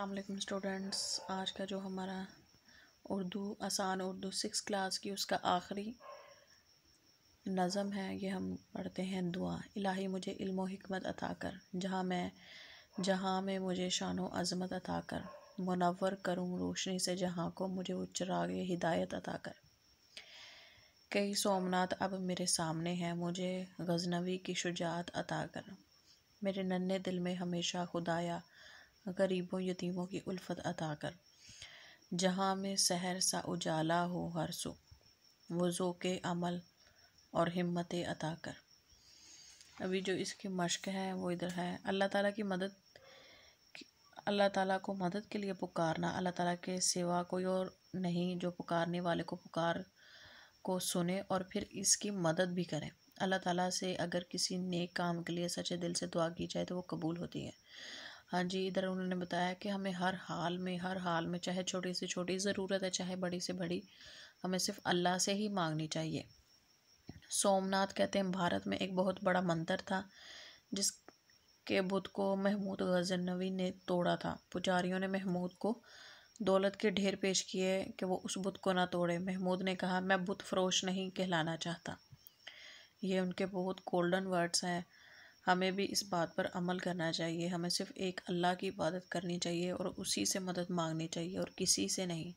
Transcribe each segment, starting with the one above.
अल्लाम स्टूडेंट्स आज का जो हमारा उर्दू आसान उर्दू सिक्स क्लास की उसका आखिरी नज़म है ये हम पढ़ते हैं दुआ इलाही मुझे इल्म हमत अता कर जहाँ मैं जहाँ में मुझे शान अज़मत अता कर मुनवर करूँ रोशनी से जहाँ को मुझे वो चिराग हिदायत अता कर कई सोमनाथ अब मेरे सामने हैं मुझे गजनवी की शुजात अता कर मेरे नन्हे दिल में हमेशा खुदाया गरीबों यतीमों की उल्फत अता कर जहाँ में सहर सा उजाला हो हर सो वज़ो के अमल और हिम्मत अता कर अभी जो इसकी मश्क है वो इधर है अल्लाह ताला की मदद अल्लाह ताला को मदद के लिए पुकारना अल्लाह ताला के सिवा कोई और नहीं जो पुकारने वाले को पुकार को सुने और फिर इसकी मदद भी करें अल्लाह ताला से अगर किसी नेक काम के लिए सच्चे दिल से दुआ की जाए तो वो कबूल होती है हाँ जी इधर उन्होंने बताया कि हमें हर हाल में हर हाल में चाहे छोटी से छोटी ज़रूरत है चाहे बड़ी से बड़ी हमें सिर्फ अल्लाह से ही मांगनी चाहिए सोमनाथ कहते हैं भारत में एक बहुत बड़ा मंदिर था जिसके बुत को महमूद गजनवी ने तोड़ा था पुजारियों ने महमूद को दौलत के ढेर पेश किए कि वो उस बुत को ना तोड़े महमूद ने कहा मैं बुत फरोश नहीं कहलाना चाहता ये उनके बहुत गोल्डन वर्ड्स हैं हमें भी इस बात पर अमल करना चाहिए हमें सिर्फ एक अल्लाह की इबादत करनी चाहिए और उसी से मदद मांगनी चाहिए और किसी से नहीं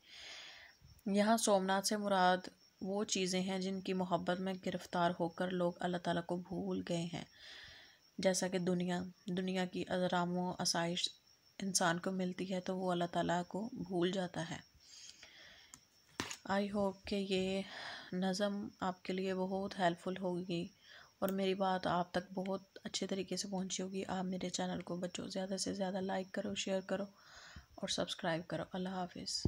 यहाँ सोमनाथ से मुराद वो चीज़ें हैं जिनकी मोहब्बत में गिरफ़्तार होकर लोग अल्लाह ताला को भूल गए हैं जैसा कि दुनिया दुनिया की अजरामों आसाइश इंसान को मिलती है तो वो अल्लाह ताला को भूल जाता है आई होप कि ये नज़म आपके लिए बहुत हेल्पफुल होगी और मेरी बात आप तक बहुत अच्छे तरीके से पहुंची होगी आप मेरे चैनल को बच्चों ज़्यादा से ज़्यादा लाइक करो शेयर करो और सब्सक्राइब करो अल्लाह हाफिज़